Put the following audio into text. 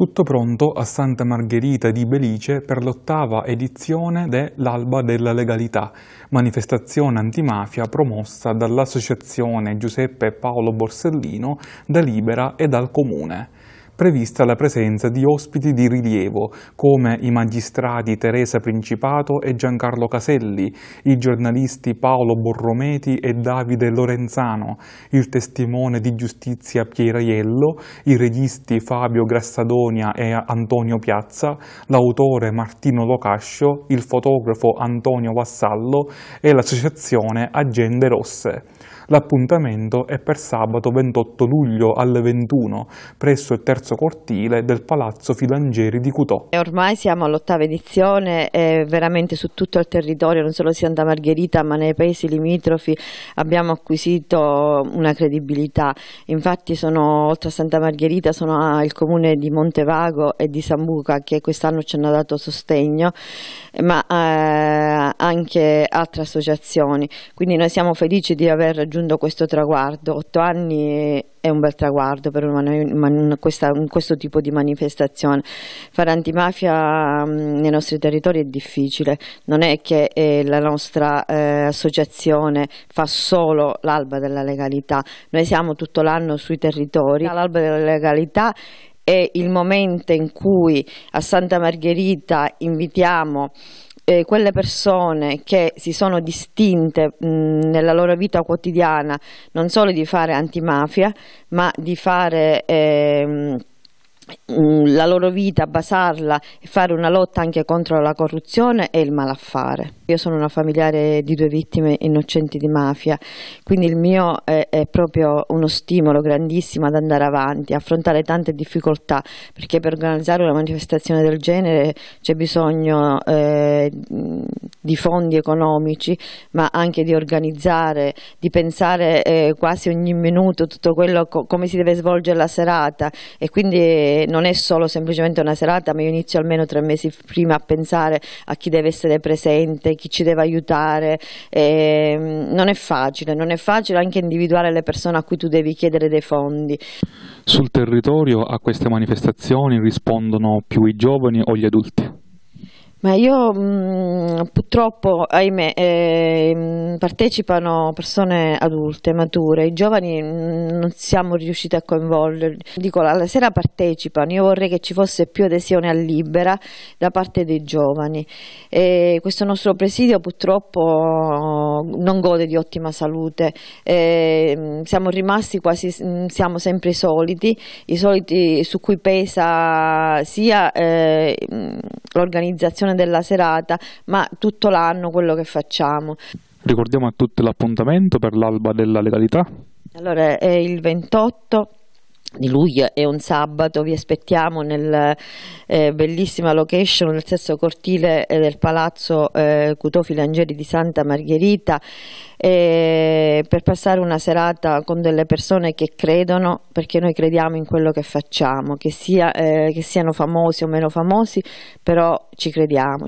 tutto pronto a Santa Margherita di Belice per l'ottava edizione dell'Alba della Legalità, manifestazione antimafia promossa dall'associazione Giuseppe Paolo Borsellino da Libera e dal Comune prevista la presenza di ospiti di rilievo, come i magistrati Teresa Principato e Giancarlo Caselli, i giornalisti Paolo Borrometi e Davide Lorenzano, il testimone di giustizia Pieraiello, i registi Fabio Grassadonia e Antonio Piazza, l'autore Martino Locascio, il fotografo Antonio Vassallo e l'associazione Agende Rosse. L'appuntamento è per sabato 28 luglio alle 21 presso il terzo cortile del Palazzo Filangieri di Cutò. Ormai siamo all'ottava edizione e veramente su tutto il territorio, non solo Santa Margherita ma nei paesi limitrofi abbiamo acquisito una credibilità. Infatti sono, oltre a Santa Margherita sono il comune di Montevago e di Sambuca che quest'anno ci hanno dato sostegno ma eh, anche altre associazioni. Quindi noi siamo felici di aver raggiunto raggiunto questo traguardo. Otto anni è un bel traguardo per una, questa, questo tipo di manifestazione. Fare antimafia mm, nei nostri territori è difficile, non è che eh, la nostra eh, associazione fa solo l'alba della legalità, noi siamo tutto l'anno sui territori, l'alba della legalità è il momento in cui a Santa Margherita invitiamo eh, quelle persone che si sono distinte mh, nella loro vita quotidiana non solo di fare antimafia, ma di fare... Eh, Mm, la loro vita, basarla e fare una lotta anche contro la corruzione e il malaffare. Io sono una familiare di due vittime innocenti di mafia, quindi il mio è, è proprio uno stimolo grandissimo ad andare avanti, affrontare tante difficoltà, perché per organizzare una manifestazione del genere c'è bisogno eh, di fondi economici, ma anche di organizzare, di pensare eh, quasi ogni minuto tutto quello co come si deve svolgere la serata e quindi non è solo semplicemente una serata, ma io inizio almeno tre mesi prima a pensare a chi deve essere presente, chi ci deve aiutare. E, ehm, non è facile, non è facile anche individuare le persone a cui tu devi chiedere dei fondi. Sul territorio a queste manifestazioni rispondono più i giovani o gli adulti? Ma io mh, mm, purtroppo, ahimè, eh, partecipano persone adulte, mature, i giovani mh, mm, non siamo riusciti a coinvolgerli. Dico, alla sera partecipano, io vorrei che ci fosse più adesione a Libera da parte dei giovani. E questo nostro presidio purtroppo non gode di ottima salute, e, ehm, siamo rimasti quasi, mm, siamo sempre i soliti, i soliti su cui pesa sia eh, l'organizzazione conclusione della serata, ma tutto l'anno quello che facciamo. Ricordiamo a tutti l'appuntamento per l'alba della legalità. Allora è il 28 di luglio è un sabato, vi aspettiamo nella eh, bellissima location nel stesso cortile eh, del Palazzo eh, Cutofi Langeri di Santa Margherita per passare una serata con delle persone che credono, perché noi crediamo in quello che facciamo, che, sia, eh, che siano famosi o meno famosi, però ci crediamo.